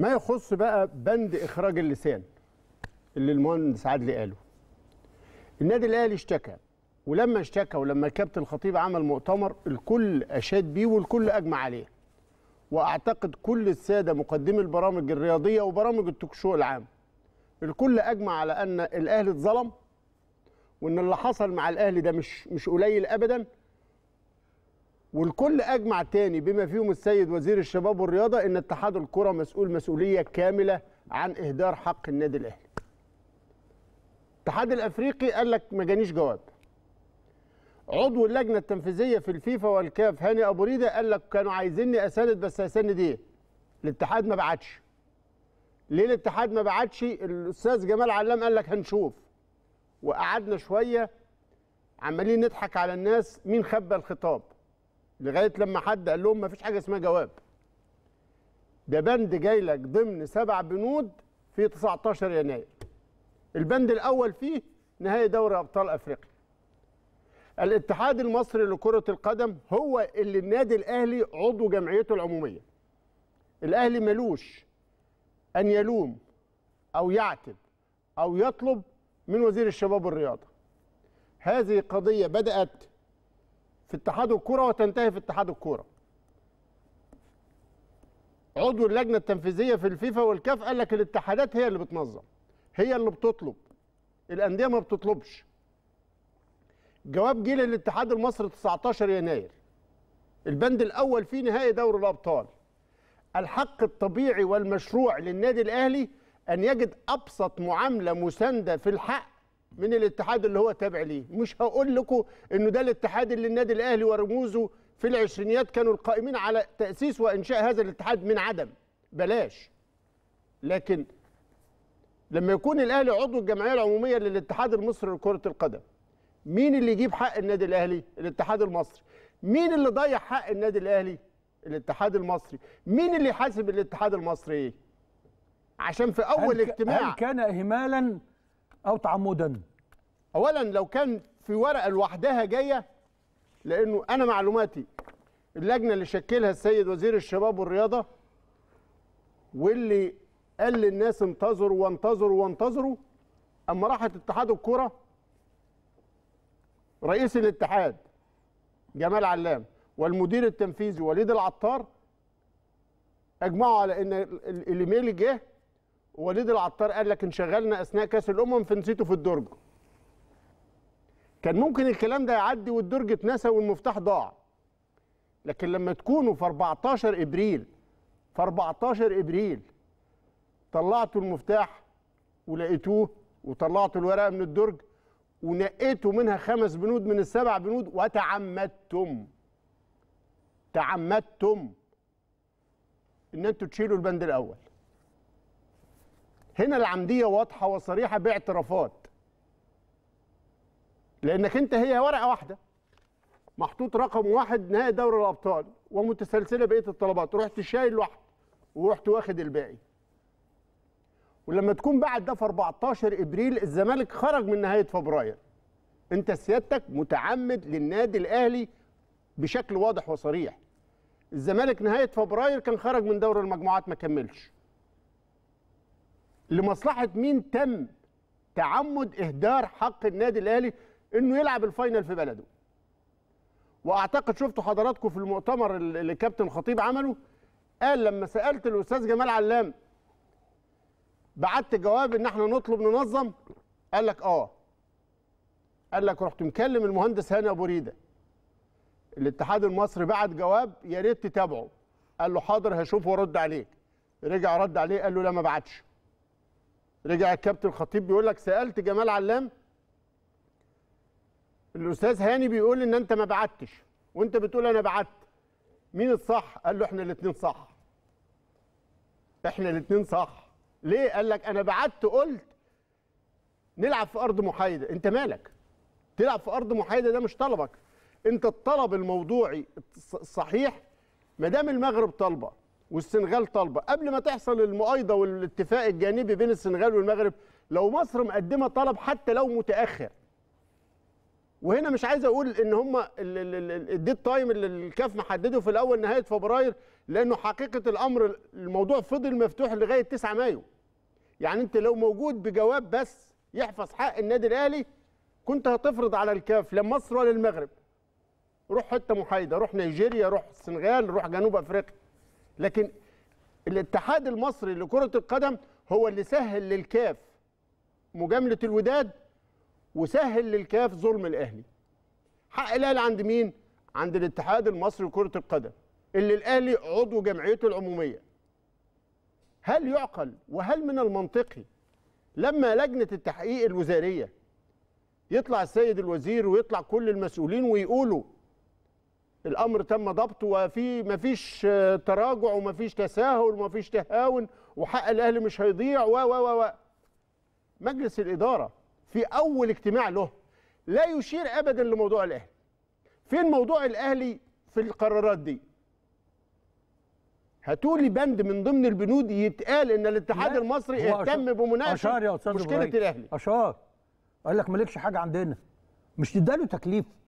ما يخص بقى بند اخراج اللسان اللي المهندس عادل قاله النادي الاهلي اشتكى ولما اشتكى ولما الكابتن الخطيب عمل مؤتمر الكل اشاد بيه والكل اجمع عليه واعتقد كل الساده مقدمي البرامج الرياضيه وبرامج التوك شو العام الكل اجمع على ان الاهلي اتظلم وان اللي حصل مع الاهلي ده مش مش قليل ابدا والكل اجمع تاني بما فيهم السيد وزير الشباب والرياضه ان اتحاد الكره مسؤول مسؤوليه كامله عن اهدار حق النادي الاهلي. الاتحاد الافريقي قال لك ما جانيش جواب. عضو اللجنه التنفيذيه في الفيفا والكاف هاني ابو ريده قال لك كانوا عايزيني اساند بس هساند ايه؟ الاتحاد ما بعتش. ليه الاتحاد ما بعتش؟ الاستاذ جمال علام قال لك هنشوف. وقعدنا شويه عمالين نضحك على الناس مين خبى الخطاب. لغايه لما حد قال لهم ما فيش حاجه اسمها جواب ده بند جاي لك ضمن سبع بنود في 19 يناير البند الاول فيه نهائي دوري ابطال افريقيا الاتحاد المصري لكره القدم هو اللي النادي الاهلي عضو جمعيته العموميه الاهلي ملوش ان يلوم او يعتب او يطلب من وزير الشباب والرياضه هذه قضيه بدات في اتحاد الكوره وتنتهي في اتحاد الكوره عضو اللجنه التنفيذيه في الفيفا والكاف قال لك الاتحادات هي اللي بتنظم هي اللي بتطلب الانديه ما بتطلبش جواب جه للاتحاد المصري 19 يناير البند الاول فيه نهائي دوري الابطال الحق الطبيعي والمشروع للنادي الاهلي ان يجد ابسط معامله مسانده في الحق من الاتحاد اللي هو تابع ليه مش هقول لكم انه ده الاتحاد اللي النادي الاهلي ورموزه في العشرينيات كانوا القائمين على تاسيس وانشاء هذا الاتحاد من عدم بلاش لكن لما يكون الاهلي عضو الجمعيه العموميه للاتحاد المصري لكره القدم مين اللي يجيب حق النادي الاهلي الاتحاد المصري مين اللي ضيع حق النادي الاهلي الاتحاد المصري مين اللي يحاسب الاتحاد المصري ايه عشان في اول هل اجتماع هل كان اهمالا أو تعمدا أولا لو كان في ورقة لوحدها جاية لأنه أنا معلوماتي اللجنة اللي شكلها السيد وزير الشباب والرياضة واللي قال للناس انتظروا وانتظروا وانتظروا أما راحت اتحاد الكرة رئيس الاتحاد جمال علام والمدير التنفيذي وليد العطار اجمعوا على ان الايميل جه وليد العطار قال لك انشغلنا اثناء كاس الامم فنسيته في الدرج كان ممكن الكلام ده يعدي والدرج اتنسى والمفتاح ضاع لكن لما تكونوا في 14 ابريل في 14 ابريل طلعتوا المفتاح ولقيتوه وطلعتوا الورقه من الدرج ونقيتوا منها خمس بنود من السبع بنود وتعمدتم تعمدتم ان انتوا تشيلوا البند الاول هنا العمديه واضحه وصريحه باعترافات لانك انت هي ورقه واحده محطوط رقم واحد نهائي دوري الابطال ومتسلسله بقيه الطلبات رحت شايل واحد ورحت واخد الباقي ولما تكون بعد ده في 14 ابريل الزمالك خرج من نهايه فبراير انت سيادتك متعمد للنادي الاهلي بشكل واضح وصريح الزمالك نهايه فبراير كان خرج من دور المجموعات ما كملش لمصلحه مين تم تعمد اهدار حق النادي الاهلي انه يلعب الفاينل في بلده واعتقد شفتوا حضراتكم في المؤتمر اللي كابتن الخطيب عمله قال لما سالت الاستاذ جمال علام بعت جواب ان احنا نطلب ننظم قال لك اه قال لك رحت مكلم المهندس هاني ابو ريده الاتحاد المصري بعت جواب يا ريت تتابعه قال له حاضر هشوفه وارد عليك رجع رد عليه قال له لا ما بعتش رجع الكابتن خطيب بيقول لك سالت جمال علام الاستاذ هاني بيقول ان انت ما بعتش وانت بتقول انا بعت مين الصح قال له احنا الاثنين صح احنا الاثنين صح ليه قال لك انا بعت قلت نلعب في ارض محايده انت مالك تلعب في ارض محايده ده مش طلبك انت الطلب الموضوعي الصحيح ما دام المغرب طالبه والسنغال طالبه قبل ما تحصل المؤايده والاتفاق الجانبي بين السنغال والمغرب لو مصر مقدمه طلب حتى لو متاخر وهنا مش عايز اقول ان هم الديد تايم اللي الكاف محدده في الاول نهايه فبراير لانه حقيقه الامر الموضوع فضل مفتوح لغايه 9 مايو يعني انت لو موجود بجواب بس يحفظ حق النادي الاهلي كنت هتفرض على الكاف لا مصر ولا المغرب روح حته محايده روح نيجيريا روح السنغال روح جنوب افريقيا لكن الاتحاد المصري لكرة القدم هو اللي سهل للكاف مجاملة الوداد وسهل للكاف ظلم الأهلي حق الأهلي عند مين؟ عند الاتحاد المصري لكرة القدم اللي الأهلي عضو جمعيته العمومية هل يعقل وهل من المنطقي لما لجنة التحقيق الوزارية يطلع السيد الوزير ويطلع كل المسؤولين ويقولوا الامر تم ضبطه وفي مفيش تراجع ومفيش تساهل ومفيش تهاون وحق الاهلي مش هيضيع و و و مجلس الاداره في اول اجتماع له لا يشير ابدا لموضوع الاهلي فين موضوع الاهلي في القرارات دي هاتوا لي بند من ضمن البنود يتقال ان الاتحاد المصري اهتم بمناقشه مشكله الاهلي اشار قال لك مالكش حاجه عندنا مش تداله تكليف